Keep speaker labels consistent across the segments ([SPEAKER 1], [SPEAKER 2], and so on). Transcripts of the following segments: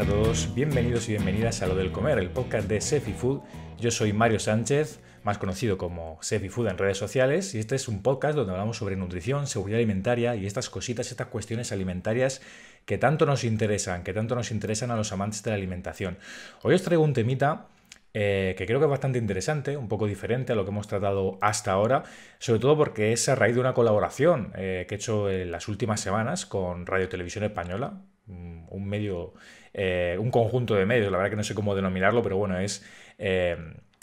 [SPEAKER 1] a todos, bienvenidos y bienvenidas a Lo del Comer, el podcast de Sefi Food. Yo soy Mario Sánchez, más conocido como Sefi Food en redes sociales, y este es un podcast donde hablamos sobre nutrición, seguridad alimentaria y estas cositas, estas cuestiones alimentarias que tanto nos interesan, que tanto nos interesan a los amantes de la alimentación. Hoy os traigo un temita eh, que creo que es bastante interesante, un poco diferente a lo que hemos tratado hasta ahora, sobre todo porque es a raíz de una colaboración eh, que he hecho en las últimas semanas con Radio Televisión Española, un medio, eh, un conjunto de medios, la verdad que no sé cómo denominarlo, pero bueno, es eh,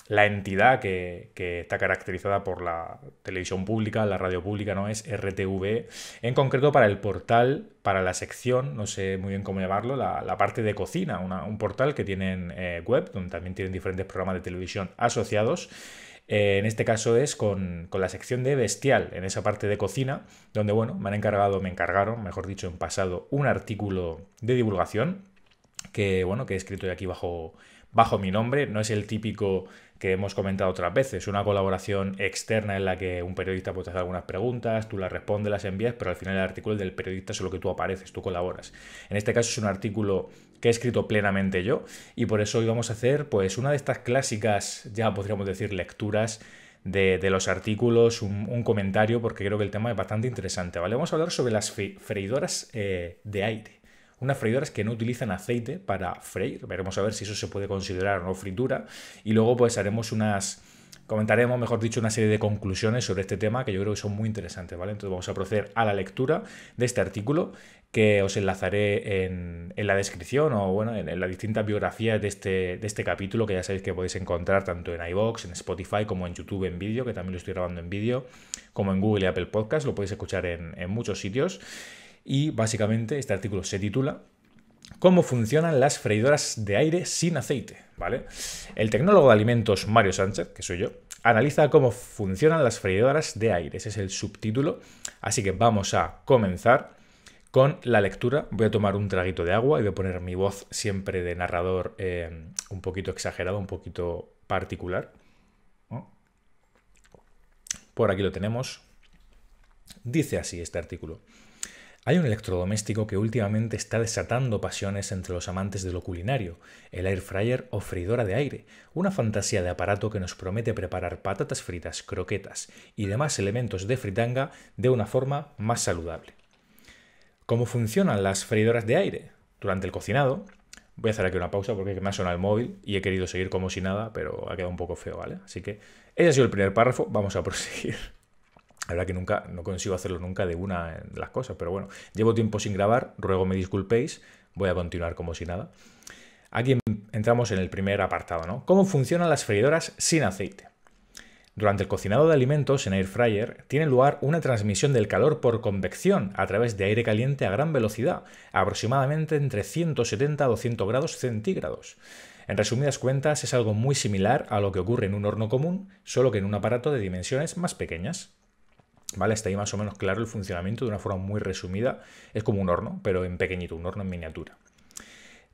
[SPEAKER 1] la entidad que, está caracterizada por la televisión pública, la radio pública, ¿no? Es RTV, en concreto para el portal, para la sección, no sé muy bien cómo llamarlo, la, parte de cocina, un portal que tienen eh, web, donde también tienen diferentes programas de televisión asociados. Eh, en este caso es con, con, la sección de bestial, en esa parte de cocina, donde, bueno, me han encargado, me encargaron, mejor dicho, en pasado, un artículo de divulgación que, bueno, que he escrito aquí bajo bajo mi nombre, no es el típico que hemos comentado otras veces, una colaboración externa en la que un periodista puede hacer algunas preguntas, tú las respondes, las envías, pero al final el artículo del periodista, es lo que tú apareces, tú colaboras. En este caso es un artículo que he escrito plenamente yo y por eso hoy vamos a hacer pues una de estas clásicas, ya podríamos decir lecturas de, los artículos, un, comentario, porque creo que el tema es bastante interesante, ¿vale? Vamos a hablar sobre las freidoras eh, de aire unas freidoras que no utilizan aceite para freír. Veremos a ver si eso se puede considerar o no fritura. Y luego pues haremos unas... Comentaremos, mejor dicho, una serie de conclusiones sobre este tema que yo creo que son muy interesantes, ¿vale? Entonces vamos a proceder a la lectura de este artículo que os enlazaré en, en la descripción o bueno, en, la distinta biografía de este, de este capítulo que ya sabéis que podéis encontrar tanto en iVoox, en Spotify, como en YouTube en vídeo, que también lo estoy grabando en vídeo, como en Google y Apple Podcast, lo podéis escuchar en, en muchos sitios y básicamente este artículo se titula cómo funcionan las freidoras de aire sin aceite, ¿vale? El tecnólogo de alimentos Mario Sánchez, que soy yo, analiza cómo funcionan las freidoras de aire. Ese es el subtítulo. Así que vamos a comenzar con la lectura. Voy a tomar un traguito de agua y voy a poner mi voz siempre de narrador eh, un poquito exagerado, un poquito particular. Por aquí lo tenemos. Dice así este artículo. Hay un electrodoméstico que últimamente está desatando pasiones entre los amantes de lo culinario, el air fryer o freidora de aire, una fantasía de aparato que nos promete preparar patatas fritas, croquetas y demás elementos de fritanga de una forma más saludable. ¿Cómo funcionan las freidoras de aire? Durante el cocinado, voy a hacer aquí una pausa porque me ha sonado el móvil y he querido seguir como si nada, pero ha quedado un poco feo, ¿vale? Así que ese ha sido el primer párrafo, vamos a proseguir. La verdad que nunca, no consigo hacerlo nunca de una de las cosas, pero bueno, llevo tiempo sin grabar, ruego me disculpéis, voy a continuar como si nada. Aquí entramos en el primer apartado, ¿no? ¿Cómo funcionan las freidoras sin aceite? Durante el cocinado de alimentos en air fryer tiene lugar una transmisión del calor por convección a través de aire caliente a gran velocidad, aproximadamente entre 170 a 200 grados centígrados. En resumidas cuentas, es algo muy similar a lo que ocurre en un horno común, solo que en un aparato de dimensiones más pequeñas. Está ahí más o menos claro el funcionamiento de una forma muy resumida. Es como un horno, pero en pequeñito, un horno en miniatura.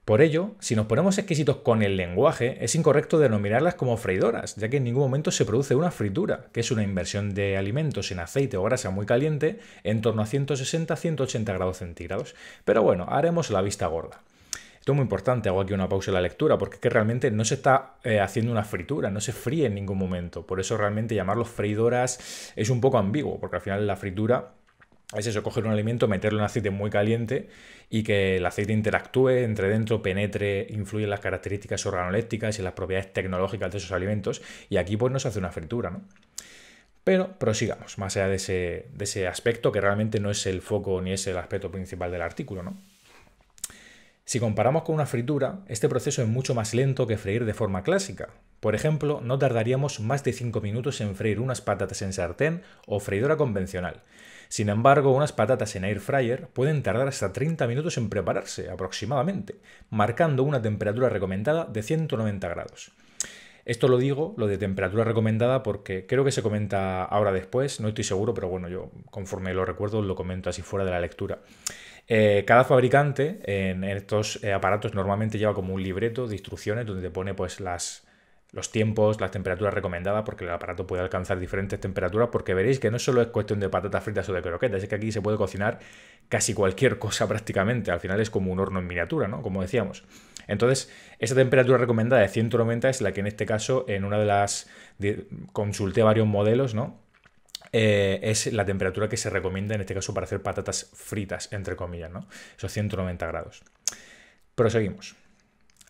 [SPEAKER 1] Por ello, si nos ponemos exquisitos con el lenguaje, es incorrecto denominarlas como freidoras, ya que en ningún momento se produce una fritura, que es una inversión de alimentos en aceite o grasa muy caliente en torno a 160-180 grados centígrados. Pero bueno, haremos la vista gorda. Esto muy importante, hago aquí una pausa en la lectura, porque es que realmente no se está eh, haciendo una fritura, no se fríe en ningún momento. Por eso realmente llamarlos freidoras es un poco ambiguo, porque al final la fritura es eso, coger un alimento, meterlo en aceite muy caliente y que el aceite interactúe, entre dentro, penetre, influye en las características organolépticas y en las propiedades tecnológicas de esos alimentos. Y aquí pues no se hace una fritura, ¿no? Pero prosigamos, más allá de de ese aspecto que realmente no es el foco ni es el aspecto principal del artículo, ¿no? Si comparamos con una fritura, este proceso es mucho más lento que freír de forma clásica. Por ejemplo, no tardaríamos más de 5 minutos en freír unas patatas en sartén o freidora convencional. Sin embargo, unas patatas en air fryer pueden tardar hasta 30 minutos en prepararse, aproximadamente, marcando una temperatura recomendada de 190 grados. Esto lo digo, lo de temperatura recomendada, porque creo que se comenta ahora después, no estoy seguro, pero bueno, yo conforme lo recuerdo lo comento así fuera de la lectura. Eh, cada fabricante en, estos eh, aparatos normalmente lleva como un libreto de instrucciones donde te pone pues las, los tiempos, las temperaturas recomendadas, porque el aparato puede alcanzar diferentes temperaturas, porque veréis que no solo es cuestión de patatas fritas o de croquetas, es que aquí se puede cocinar casi cualquier cosa prácticamente, al final es como un horno en miniatura, ¿no? Como decíamos. Entonces, esa temperatura recomendada de 190 es la que en este caso, en una de las... consulté varios modelos, ¿no? Eh, es la temperatura que se recomienda en este caso para hacer patatas fritas, entre comillas, ¿no? Esos 190 grados. Proseguimos.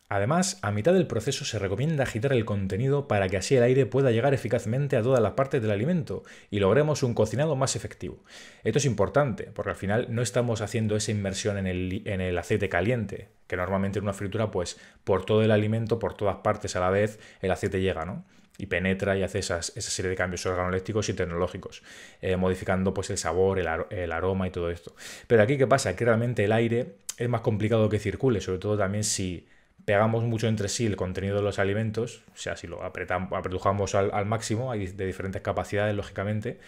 [SPEAKER 1] Además, a mitad del proceso se recomienda agitar el contenido para que así el aire pueda llegar eficazmente a todas las partes del alimento y logremos un cocinado más efectivo. Esto es importante, porque al final no estamos haciendo esa inmersión en el, en el aceite caliente, que normalmente en una fritura, pues por todo el alimento, por todas partes a la vez, el aceite llega, ¿no? y penetra y hace esa serie de cambios organolépticos y tecnológicos, eh, modificando pues el sabor, el, aroma y todo esto. Pero aquí, ¿qué pasa? Que realmente el aire es más complicado que circule, sobre todo también si pegamos mucho entre sí el contenido de los alimentos, o sea, si lo apretamos, al, máximo, hay de diferentes capacidades, lógicamente.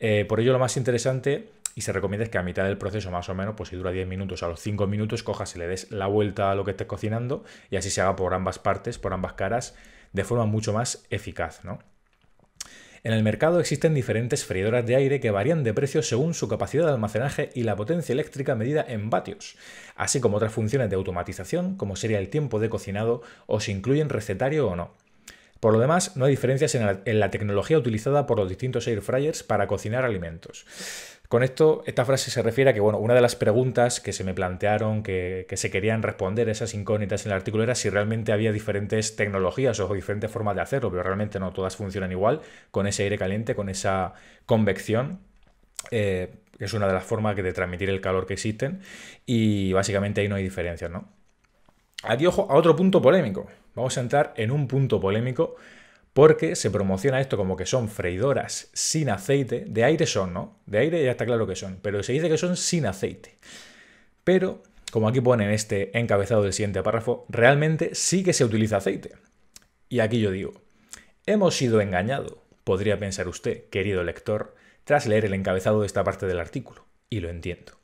[SPEAKER 1] Eh, por ello, lo más interesante y se recomienda es que a mitad del proceso, más o menos, pues si dura 10 minutos, a los 5 minutos cojas y le des la vuelta a lo que estés cocinando y así se haga por ambas partes, por ambas caras de forma mucho más eficaz, En el mercado existen diferentes freidoras de aire que varían de precio según su capacidad de almacenaje y la potencia eléctrica medida en vatios, así como otras funciones de automatización, como sería el tiempo de cocinado o si incluyen recetario o no. Por lo demás, no hay diferencias en la, en la tecnología utilizada por los distintos air fryers para cocinar alimentos. Con esto, esta frase se refiere a que, bueno, una de las preguntas que se me plantearon, que, se querían responder esas incógnitas en el artículo era si realmente había diferentes tecnologías o diferentes formas de hacerlo, pero realmente no, todas funcionan igual, con ese aire caliente, con esa convección. Eh, es una de las formas de transmitir el calor que existen y básicamente ahí no hay diferencias, ¿no? Aquí ojo a otro punto polémico. Vamos a entrar en un punto polémico porque se promociona esto como que son freidoras sin aceite, de aire son, ¿no? De aire ya está claro que son, pero se dice que son sin aceite. Pero, como aquí pone en este encabezado del siguiente párrafo, realmente sí que se utiliza aceite. Y aquí yo digo, hemos sido engañados. podría pensar usted, querido lector, tras leer el encabezado de esta parte del artículo, y lo entiendo.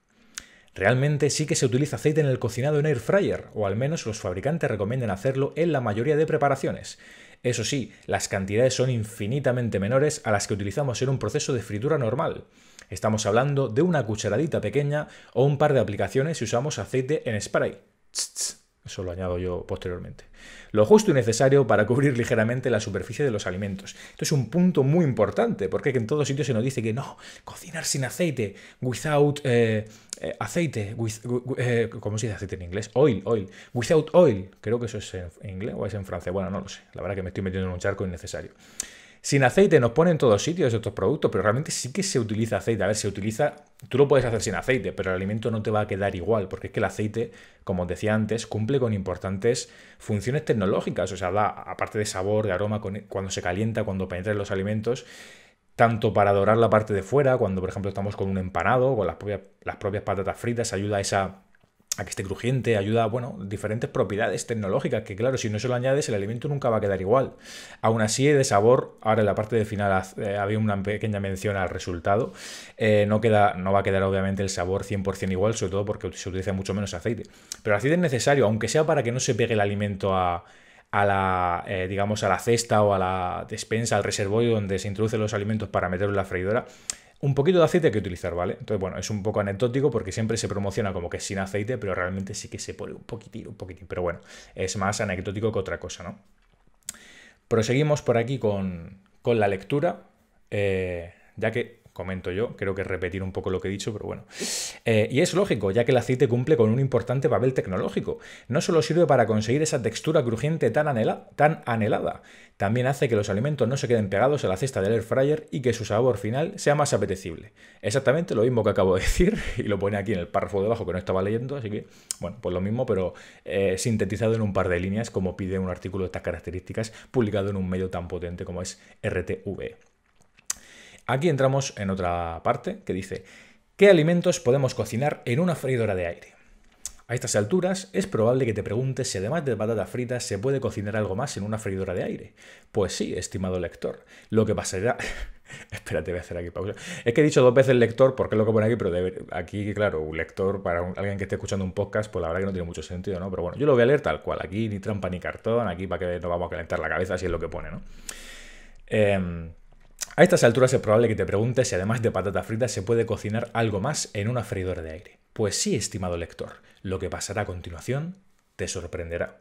[SPEAKER 1] Realmente sí que se utiliza aceite en el cocinado en air fryer, o al menos los fabricantes recomiendan hacerlo en la mayoría de preparaciones, eso sí, las cantidades son infinitamente menores a las que utilizamos en un proceso de fritura normal. Estamos hablando de una cucharadita pequeña o un par de aplicaciones si usamos aceite en spray. Eso lo añado yo posteriormente. Lo justo y necesario para cubrir ligeramente la superficie de los alimentos. Esto es un punto muy importante, porque en todos sitios se nos dice que no, cocinar sin aceite, without eh, eh, aceite, eh, ¿cómo se dice aceite en inglés? Oil, oil, without oil. Creo que eso es en inglés o es en francés. Bueno, no lo sé. La verdad que me estoy metiendo en un charco innecesario. Sin aceite nos ponen en todos sitios estos productos, pero realmente sí que se utiliza aceite. A ver, se utiliza, tú lo puedes hacer sin aceite, pero el alimento no te va a quedar igual, porque es que el aceite, como os decía antes, cumple con importantes funciones tecnológicas, o sea, da, aparte de sabor, de aroma, e, cuando se calienta, cuando penetra en los alimentos, tanto para dorar la parte de fuera, cuando por ejemplo estamos con un empanado, con las las propias patatas fritas, ayuda a esa a que esté crujiente, ayuda a bueno, diferentes propiedades tecnológicas, que claro, si no se lo añades, el alimento nunca va a quedar igual. Aún así, de sabor, ahora en la parte de final eh, había una pequeña mención al resultado, eh, no, queda, no va a quedar obviamente el sabor 100% igual, sobre todo porque se utiliza mucho menos aceite. Pero el aceite es necesario, aunque sea para que no se pegue el alimento a, la, eh, digamos, a la cesta o a la despensa, al reservorio donde se introducen los alimentos para meterlo en la freidora, un poquito de aceite hay que utilizar, ¿vale? Entonces, bueno, es un poco anecdótico porque siempre se promociona como que sin aceite, pero realmente sí que se pone un poquitín, un poquitín. Pero bueno, es más anecdótico que otra cosa, ¿no? Proseguimos por aquí con, la lectura, eh, ya que comento yo, creo que repetir un poco lo que he dicho, pero bueno. Eh, y es lógico, ya que el aceite cumple con un importante papel tecnológico. No solo sirve para conseguir esa textura crujiente tan, tan anhelada, también hace que los alimentos no se queden pegados a la cesta del air fryer y que su sabor final sea más apetecible. Exactamente lo mismo que acabo de decir, y lo pone aquí en el párrafo debajo que no estaba leyendo, así que, bueno, pues lo mismo, pero eh, sintetizado en un par de líneas, como pide un artículo de estas características, publicado en un medio tan potente como es RTV. Aquí entramos en otra parte que dice, ¿qué alimentos podemos cocinar en una freidora de aire? A estas alturas es probable que te preguntes si además de patatas fritas se puede cocinar algo más en una freidora de aire. Pues sí, estimado lector. Lo que pasará... Espérate, voy a hacer aquí pausa. Es que he dicho dos veces lector porque es lo que pone aquí, pero aquí, claro, un lector para alguien que esté escuchando un podcast, pues la verdad que no tiene mucho sentido, ¿no? Pero bueno, yo lo voy a leer tal cual. Aquí ni trampa ni cartón, aquí para que no vamos a calentar la cabeza si es lo que pone, ¿no? Eh... A estas alturas es probable que te preguntes si además de patata frita se puede cocinar algo más en una freidora de aire. Pues sí, estimado lector, lo que pasará a continuación te sorprenderá.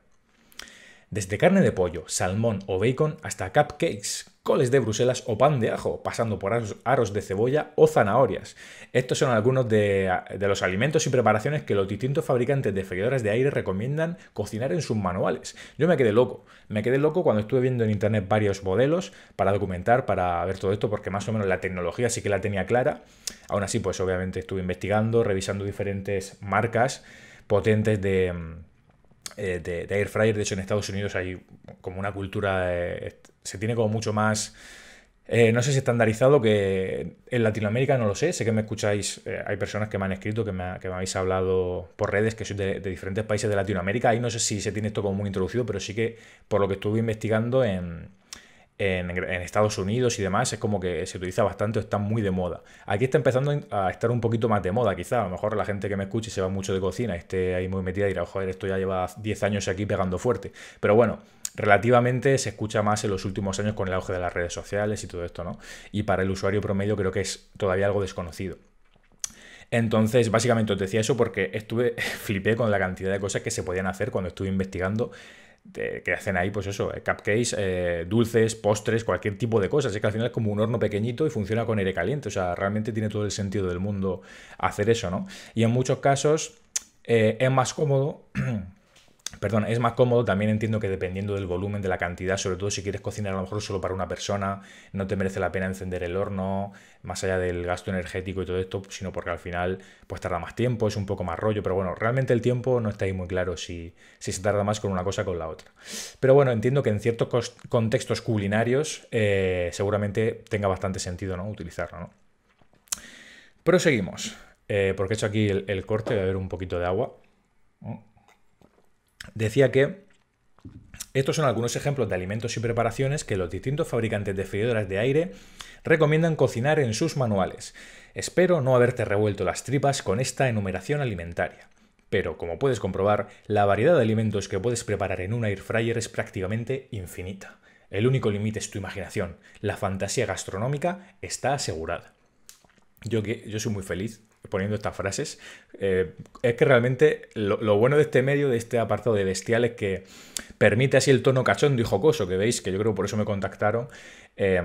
[SPEAKER 1] Desde carne de pollo, salmón o bacon hasta cupcakes, coles de Bruselas o pan de ajo, pasando por aros, de cebolla o zanahorias. Estos son algunos de, los alimentos y preparaciones que los distintos fabricantes de freidoras de aire recomiendan cocinar en sus manuales. Yo me quedé loco, me quedé loco cuando estuve viendo en internet varios modelos para documentar, para ver todo esto, porque más o menos la tecnología sí que la tenía clara. Aún así, pues obviamente estuve investigando, revisando diferentes marcas potentes de eh, de, de, air fryer. De hecho, en Estados Unidos hay como una cultura, eh, se tiene como mucho más... Eh, no sé si estandarizado, que en Latinoamérica no lo sé, sé que me escucháis, hay personas que me han escrito, que me, que me habéis hablado por redes, que sois de, de, diferentes países de Latinoamérica, ahí no sé si se tiene esto como muy introducido, pero sí que por lo que estuve investigando en, en, Estados Unidos y demás, es como que se utiliza bastante o está muy de moda. Aquí está empezando a estar un poquito más de moda, quizá. A lo mejor la gente que me escuche se va mucho de cocina, esté ahí muy metida y dirá, joder, esto ya lleva 10 años aquí pegando fuerte. Pero bueno, relativamente se escucha más en los últimos años con el auge de las redes sociales y todo esto, ¿no? Y para el usuario promedio creo que es todavía algo desconocido. Entonces, básicamente os decía eso porque estuve, flipé con la cantidad de cosas que se podían hacer cuando estuve investigando que hacen ahí, pues eso, eh, cupcakes, eh, dulces, postres, cualquier tipo de cosas. Es que al final es como un horno pequeñito y funciona con aire caliente. O sea, realmente tiene todo el sentido del mundo hacer eso, ¿no? Y en muchos casos eh, es más cómodo Perdón, es más cómodo, también entiendo que dependiendo del volumen, de la cantidad, sobre todo si quieres cocinar a lo mejor solo para una persona, no te merece la pena encender el horno, más allá del gasto energético y todo esto, sino porque al final pues tarda más tiempo, es un poco más rollo, pero bueno, realmente el tiempo no está ahí muy claro si, se tarda más con una cosa o con la otra. Pero bueno, entiendo que en ciertos contextos culinarios eh, seguramente tenga bastante sentido ¿no? utilizarlo. ¿no? Proseguimos, eh, porque he hecho aquí el, corte, de haber un poquito de agua decía que estos son algunos ejemplos de alimentos y preparaciones que los distintos fabricantes de freidoras de aire recomiendan cocinar en sus manuales. Espero no haberte revuelto las tripas con esta enumeración alimentaria. Pero como puedes comprobar, la variedad de alimentos que puedes preparar en un air fryer es prácticamente infinita. El único límite es tu imaginación. La fantasía gastronómica está asegurada. Yo, que, yo soy muy feliz poniendo estas frases, eh, es que realmente lo, bueno de este medio, de este apartado de bestiales que permite así el tono cachondo y jocoso que veis, que yo creo por eso me contactaron. Eh,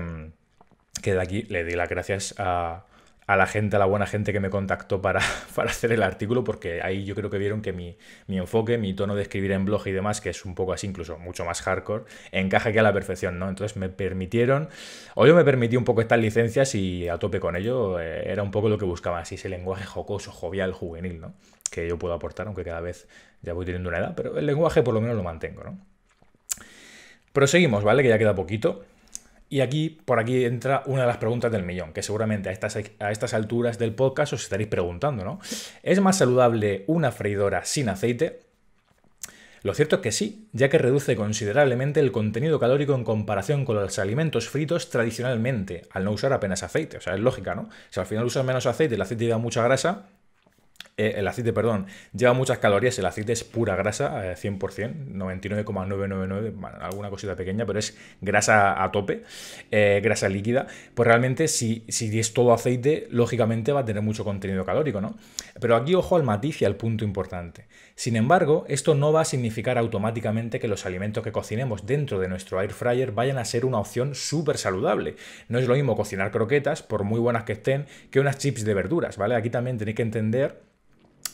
[SPEAKER 1] que de aquí le di las gracias a, a la gente, a la buena gente que me contactó para, para hacer el artículo, porque ahí yo creo que vieron que mi, enfoque, mi tono de escribir en blog y demás, que es un poco así, incluso mucho más hardcore, encaja aquí a la perfección, ¿no? Entonces me permitieron, o yo me permití un poco estas licencias y a tope con ello, eh, era un poco lo que buscaba, así ese lenguaje jocoso, jovial, juvenil, ¿no? Que yo puedo aportar, aunque cada vez ya voy teniendo una edad, pero el lenguaje por lo menos lo mantengo, ¿no? Proseguimos, ¿vale? Que ya queda poquito. Y aquí, por aquí entra una de las preguntas del millón, que seguramente a estas, a estas alturas del podcast os estaréis preguntando, ¿no? ¿Es más saludable una freidora sin aceite? Lo cierto es que sí, ya que reduce considerablemente el contenido calórico en comparación con los alimentos fritos tradicionalmente, al no usar apenas aceite. O sea, es lógica, ¿no? Si al final usas menos aceite el aceite lleva mucha grasa, eh, el aceite, perdón, lleva muchas calorías, el aceite es pura grasa, 100%, eh, 99,999, bueno, alguna cosita pequeña, pero es grasa a tope, eh, grasa líquida, pues realmente si, si es todo aceite, lógicamente va a tener mucho contenido calórico, ¿no? Pero aquí ojo al matiz y al punto importante. Sin embargo, esto no va a significar automáticamente que los alimentos que cocinemos dentro de nuestro air fryer vayan a ser una opción súper saludable. No es lo mismo cocinar croquetas, por muy buenas que estén, que unas chips de verduras, ¿vale? Aquí también tenéis que entender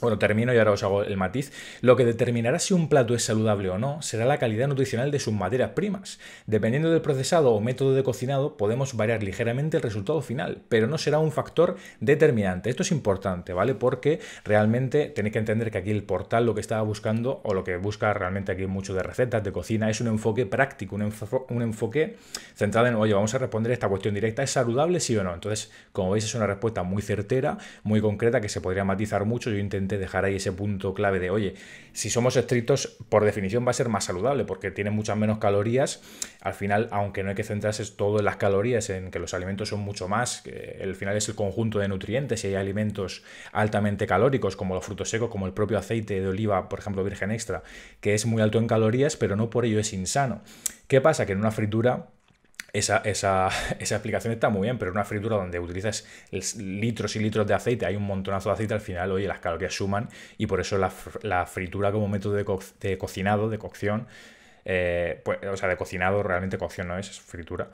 [SPEAKER 1] bueno, termino y ahora os hago el matiz. Lo que determinará si un plato es saludable o no será la calidad nutricional de sus materias primas. Dependiendo del procesado o método de cocinado, podemos variar ligeramente el resultado final, pero no será un factor determinante. Esto es importante, ¿vale? Porque realmente tenéis que entender que aquí el portal lo que estaba buscando o lo que busca realmente aquí mucho de recetas, de cocina, es un enfoque práctico, un, enfoque centrado en, oye, vamos a responder esta cuestión directa, ¿es saludable sí o no? Entonces, como veis, es una respuesta muy certera, muy concreta, que se podría matizar mucho. Yo intento dejar ahí ese punto clave de, oye, si somos estrictos, por definición va a ser más saludable porque tiene muchas menos calorías. Al final, aunque no hay que centrarse todo en las calorías, en que los alimentos son mucho más, el final es el conjunto de nutrientes y hay alimentos altamente calóricos como los frutos secos, como el propio aceite de oliva, por ejemplo, virgen extra, que es muy alto en calorías, pero no por ello es insano. ¿Qué pasa? Que en una fritura esa, esa, esa, explicación está muy bien, pero una fritura donde utilizas litros y litros de aceite, hay un montonazo de aceite, al final, oye, las calorías suman y por eso la, fritura como método de cocinado, de cocción, eh, pues, o sea, de cocinado, realmente cocción no es, es fritura.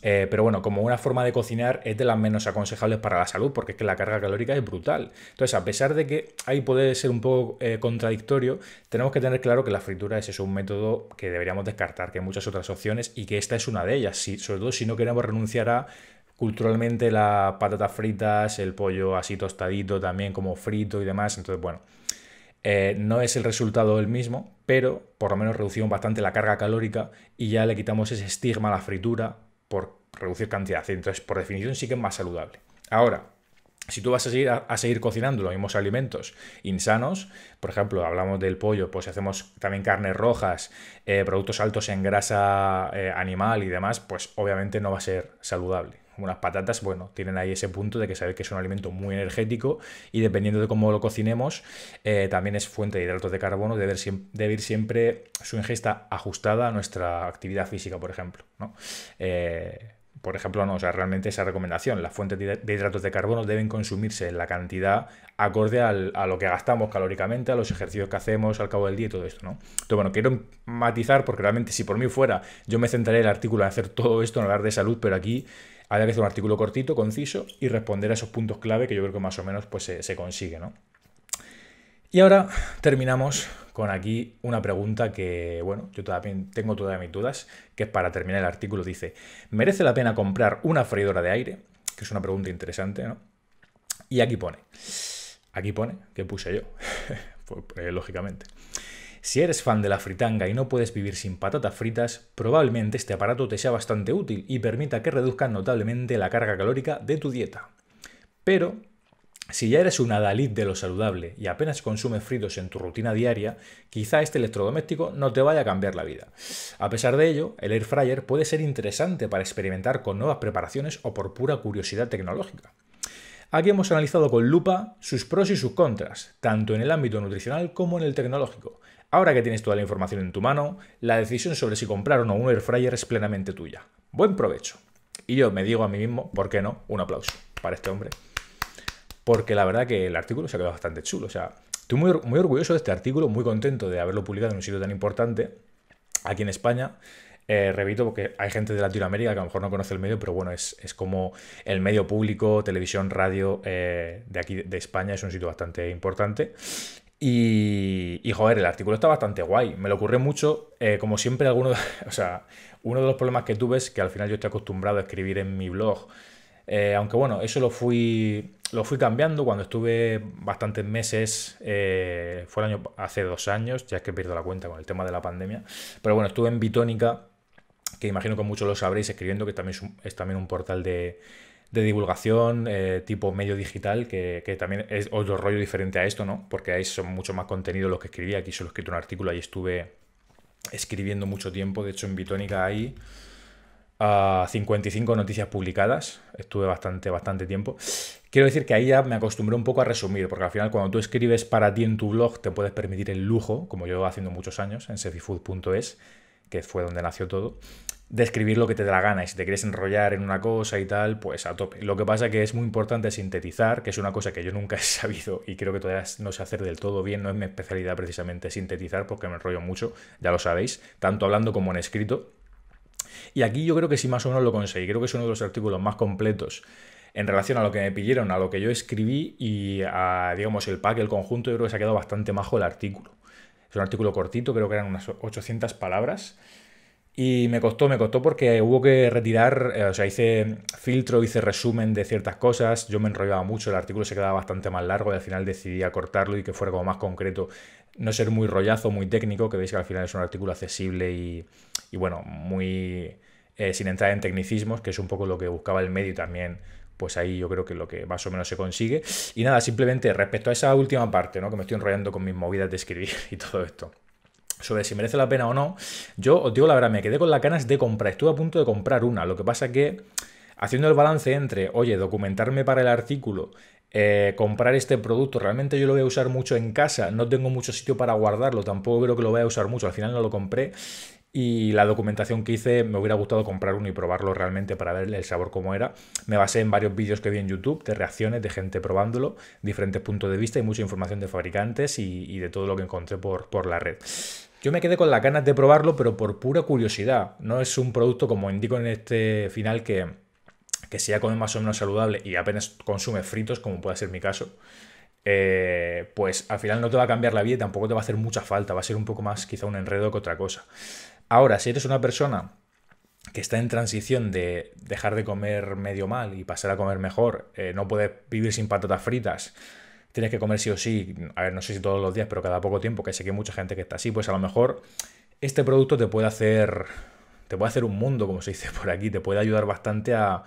[SPEAKER 1] Eh, pero bueno, como una forma de cocinar es de las menos aconsejables para la salud, porque es que la carga calórica es brutal. Entonces, a pesar de que ahí puede ser un poco eh, contradictorio, tenemos que tener claro que la fritura es un método que deberíamos descartar, que hay muchas otras opciones y que esta es una de ellas, sobre todo si no queremos renunciar a culturalmente las patatas fritas, el pollo así tostadito también como frito y demás. Entonces, bueno, eh, no es el resultado el mismo, pero por lo menos reducimos bastante la carga calórica y ya le quitamos ese estigma a la fritura por reducir cantidad. Entonces, por definición, sí que es más saludable. Ahora, si tú vas a seguir, a seguir, cocinando los mismos alimentos insanos, por ejemplo, hablamos del pollo, pues hacemos también carnes rojas, eh, productos altos en grasa eh, animal y demás, pues obviamente no va a ser saludable. Unas patatas, bueno, tienen ahí ese punto de que saber que es un alimento muy energético y dependiendo de cómo lo cocinemos, eh, también es fuente de hidratos de carbono, debe, ir siempre su ingesta ajustada a nuestra actividad física, por ejemplo. Eh, por ejemplo, no, o sea, realmente esa recomendación, las fuentes de hidratos de carbono deben consumirse en la cantidad acorde a lo que gastamos calóricamente, a los ejercicios que hacemos al cabo del día y todo esto, ¿no? Entonces, bueno, quiero matizar porque realmente si por mí fuera, yo me centraré el artículo en hacer todo esto en hablar de salud, pero aquí había que hacer un artículo cortito, conciso y responder a esos puntos clave que yo creo que más o menos pues, se, consigue, ¿no? Y ahora terminamos con aquí una pregunta que, bueno, yo también tengo todas mis dudas, que es para terminar el artículo. Dice, ¿merece la pena comprar una freidora de aire? Que es una pregunta interesante, ¿no? Y aquí pone, aquí pone, que puse yo? Pues, eh, lógicamente. Si eres fan de la fritanga y no puedes vivir sin patatas fritas, probablemente este aparato te sea bastante útil y permita que reduzcas notablemente la carga calórica de tu dieta. Pero, si ya eres un adalid de lo saludable y apenas consumes fritos en tu rutina diaria, quizá este electrodoméstico no te vaya a cambiar la vida. A pesar de ello, el air fryer puede ser interesante para experimentar con nuevas preparaciones o por pura curiosidad tecnológica. Aquí hemos analizado con lupa sus pros y sus contras, tanto en el ámbito nutricional como en el tecnológico. Ahora que tienes toda la información en tu mano, la decisión sobre si comprar o no un air fryer es plenamente tuya. Buen provecho. Y yo me digo a mí mismo, ¿por qué no? Un aplauso para este hombre. Porque la verdad que el artículo se ha quedado bastante chulo. O sea, estoy muy, orgulloso de este artículo, muy contento de haberlo publicado en un sitio tan importante aquí en España. Eh, repito, porque hay gente de Latinoamérica que a lo mejor no conoce el medio, pero bueno, es, como el medio público, televisión, radio eh, de aquí de España, es un sitio bastante importante. Y, y, joder, el artículo está bastante guay. Me lo ocurrió mucho. Eh, como siempre, alguno, o sea, uno de los problemas que tuve es que al final yo estoy acostumbrado a escribir en mi blog. Eh, aunque bueno, eso lo fui, lo fui cambiando cuando estuve bastantes meses, eh, fue el año, hace dos años, ya es que pierdo la cuenta con el tema de la pandemia. Pero bueno, estuve en Bitónica, que imagino que muchos lo sabréis, escribiendo, que también es, es también un portal de, de divulgación eh, tipo medio digital, que, también es otro rollo diferente a esto, ¿no? Porque ahí son mucho más contenido los que escribí. Aquí solo he escrito un artículo, y estuve escribiendo mucho tiempo. De hecho, en Bitónica hay 55 ah, noticias publicadas. Estuve bastante, bastante tiempo. Quiero decir que ahí ya me acostumbré un poco a resumir, porque al final cuando tú escribes para ti en tu blog te puedes permitir el lujo, como yo haciendo muchos años en sefifood.es, que fue donde nació todo de escribir lo que te da la gana y si te quieres enrollar en una cosa y tal, pues a tope. Lo que pasa que es muy importante sintetizar, que es una cosa que yo nunca he sabido y creo que todavía no sé hacer del todo bien, no es mi especialidad precisamente sintetizar porque me enrollo mucho, ya lo sabéis, tanto hablando como en escrito. Y aquí yo creo que sí más o menos lo conseguí, creo que es uno de los artículos más completos en relación a lo que me pidieron, a lo que yo escribí y a, digamos, el pack, el conjunto, yo creo que se ha quedado bastante majo el artículo. Es un artículo cortito, creo que eran unas 800 palabras y me costó, me costó porque hubo que retirar, eh, o sea, hice filtro, hice resumen de ciertas cosas, yo me enrollaba mucho, el artículo se quedaba bastante más largo y al final decidí acortarlo y que fuera como más concreto, no ser muy rollazo, muy técnico, que veis que al final es un artículo accesible y, bueno, muy eh, sin entrar en tecnicismos, que es un poco lo que buscaba el medio también pues ahí yo creo que lo que más o menos se consigue. Y nada, simplemente respecto a esa última parte, ¿no? Que me estoy enrollando con mis movidas de escribir y todo esto sobre si merece la pena o no, yo os digo la verdad, me quedé con las ganas de comprar, estuve a punto de comprar una, lo que pasa que haciendo el balance entre, oye, documentarme para el artículo, eh, comprar este producto, realmente yo lo voy a usar mucho en casa, no tengo mucho sitio para guardarlo, tampoco creo que lo voy a usar mucho, al final no lo compré y la documentación que hice me hubiera gustado comprar uno y probarlo realmente para ver el sabor como era. Me basé en varios vídeos que vi en YouTube de reacciones de gente probándolo, diferentes puntos de vista y mucha información de fabricantes y, de todo lo que encontré por, por la red. Yo me quedé con las ganas de probarlo, pero por pura curiosidad. No es un producto, como indico en este final, que, que sea come más o menos saludable y apenas consume fritos, como puede ser mi caso. Eh, pues al final no te va a cambiar la vida y tampoco te va a hacer mucha falta, va a ser un poco más quizá un enredo que otra cosa. Ahora, si eres una persona que está en transición de dejar de comer medio mal y pasar a comer mejor, eh, no puedes vivir sin patatas fritas, tienes que comer sí o sí, a ver, no sé si todos los días, pero cada poco tiempo, que sé que hay mucha gente que está así, pues a lo mejor este producto te puede hacer, te puede hacer un mundo, como se dice por aquí, te puede ayudar bastante a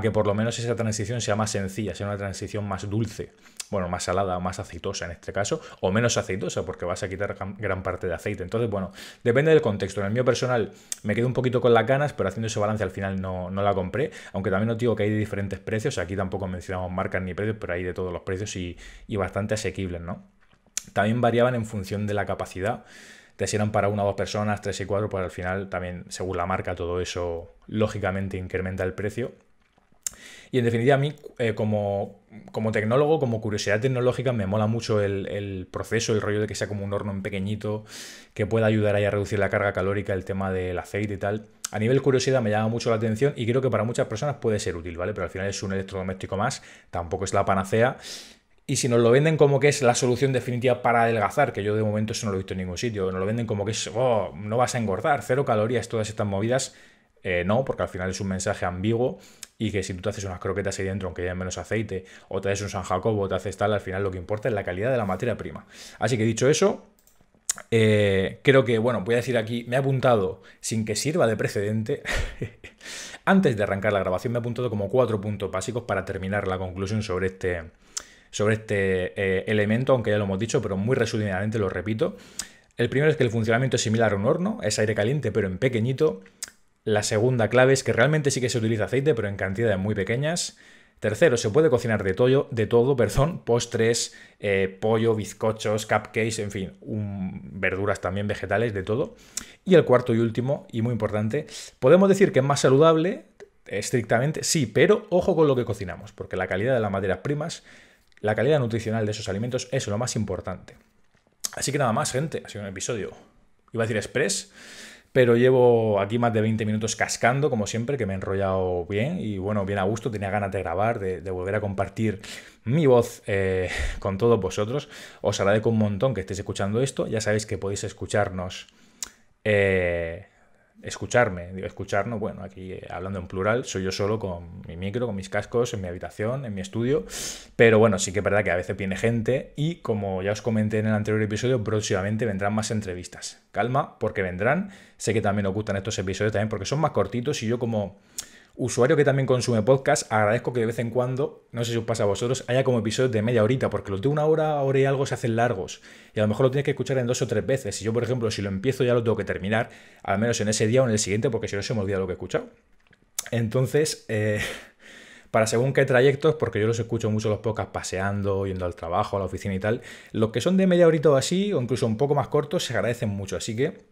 [SPEAKER 1] que por lo menos esa transición sea más sencilla, sea una transición más dulce, bueno, más salada más aceitosa en este caso, o menos aceitosa porque vas a quitar gran parte de aceite. Entonces, bueno, depende del contexto. En el mío personal me quedé un poquito con las ganas, pero haciendo ese balance al final no, la compré, aunque también os digo que hay de diferentes precios, aquí tampoco mencionamos marcas ni precios, pero hay de todos los precios y, bastante asequibles, ¿no? También variaban en función de la capacidad te si eran para una o dos personas, tres y cuatro, pues al final también, según la marca, todo eso lógicamente incrementa el precio. Y en definitiva, a mí, eh, como, como tecnólogo, como curiosidad tecnológica, me mola mucho el, el, proceso, el rollo de que sea como un horno en pequeñito, que pueda ayudar ahí a reducir la carga calórica, el tema del aceite y tal. A nivel curiosidad me llama mucho la atención y creo que para muchas personas puede ser útil, ¿vale? Pero al final es un electrodoméstico más, tampoco es la panacea. Y si nos lo venden como que es la solución definitiva para adelgazar, que yo de momento eso no lo he visto en ningún sitio, nos lo venden como que es, oh, no vas a engordar, cero calorías, todas estas movidas, eh, no, porque al final es un mensaje ambiguo y que si tú te haces unas croquetas ahí dentro, aunque haya menos aceite, o te haces un San Jacobo, o te haces tal, al final lo que importa es la calidad de la materia prima. Así que dicho eso, eh, creo que, bueno, voy a decir aquí, me he apuntado, sin que sirva de precedente, antes de arrancar la grabación, me he apuntado como cuatro puntos básicos para terminar la conclusión sobre este, sobre este eh, elemento, aunque ya lo hemos dicho, pero muy resumidamente lo repito. El primero es que el funcionamiento es similar a un horno, es aire caliente pero en pequeñito. La segunda clave es que realmente sí que se utiliza aceite, pero en cantidades muy pequeñas. Tercero, se puede cocinar de, todo de todo, perdón, postres, eh, pollo, bizcochos, cupcakes, en fin, verduras también, vegetales, de todo. Y el cuarto y último, y muy importante, podemos decir que es más saludable, estrictamente, sí, pero ojo con lo que cocinamos, porque la calidad de las materias primas, la calidad nutricional de esos alimentos es lo más importante. Así que nada más, gente, ha sido un episodio, iba a decir express, pero llevo aquí más de 20 minutos cascando, como siempre, que me he enrollado bien y bueno, bien a gusto, tenía ganas de grabar, de, volver a compartir mi voz eh, con todos vosotros. Os agradezco un montón que estéis escuchando esto, ya sabéis que podéis escucharnos. Eh, escucharme. escucharnos, bueno, aquí eh, hablando en plural, soy yo solo con mi micro, con mis cascos, en mi habitación, en mi estudio. Pero bueno, sí que es verdad que a veces viene gente y como ya os comenté en el anterior episodio, próximamente vendrán más entrevistas. Calma, porque vendrán. Sé que también os gustan estos episodios también porque son más cortitos y yo como usuario que también consume podcast, agradezco que de vez en cuando, no sé si os pasa a vosotros, haya como episodios de media horita, porque los de una hora, hora y algo se hacen largos. Y a lo mejor lo tienes que escuchar en dos o tres veces. Y yo, por ejemplo, si lo empiezo ya lo tengo que terminar, al menos en ese día o en el siguiente, porque si no se me olvida lo que he escuchado. Entonces, eh, para según qué trayectos, porque yo los escucho mucho los podcasts paseando, yendo al trabajo, a la oficina y tal, los que son de media horita o así, o incluso un poco más cortos, se agradecen mucho. Así que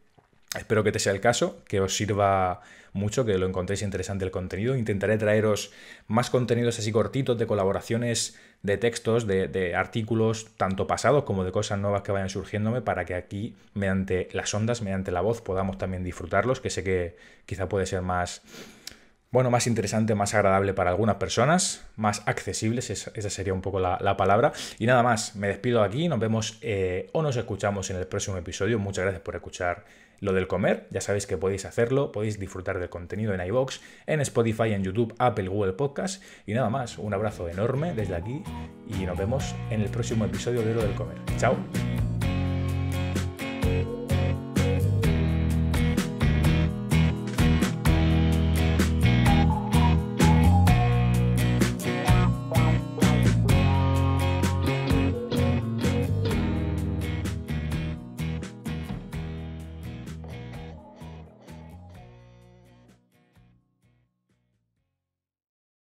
[SPEAKER 1] Espero que te sea el caso, que os sirva mucho, que lo encontréis interesante el contenido. Intentaré traeros más contenidos así cortitos de colaboraciones, de textos, de, artículos, tanto pasados como de cosas nuevas que vayan surgiéndome, para que aquí, mediante las ondas, mediante la voz, podamos también disfrutarlos, que sé que quizá puede ser más, bueno, más interesante, más agradable para algunas personas, más accesibles, esa sería un poco la, palabra. Y nada más, me despido aquí, nos vemos eh, o nos escuchamos en el próximo episodio. Muchas gracias por escuchar lo del comer, ya sabéis que podéis hacerlo, podéis disfrutar del contenido en iBox, en Spotify, en YouTube, Apple, Google Podcast y nada más. Un abrazo enorme desde aquí y nos vemos en el próximo episodio de Lo del comer. Chao.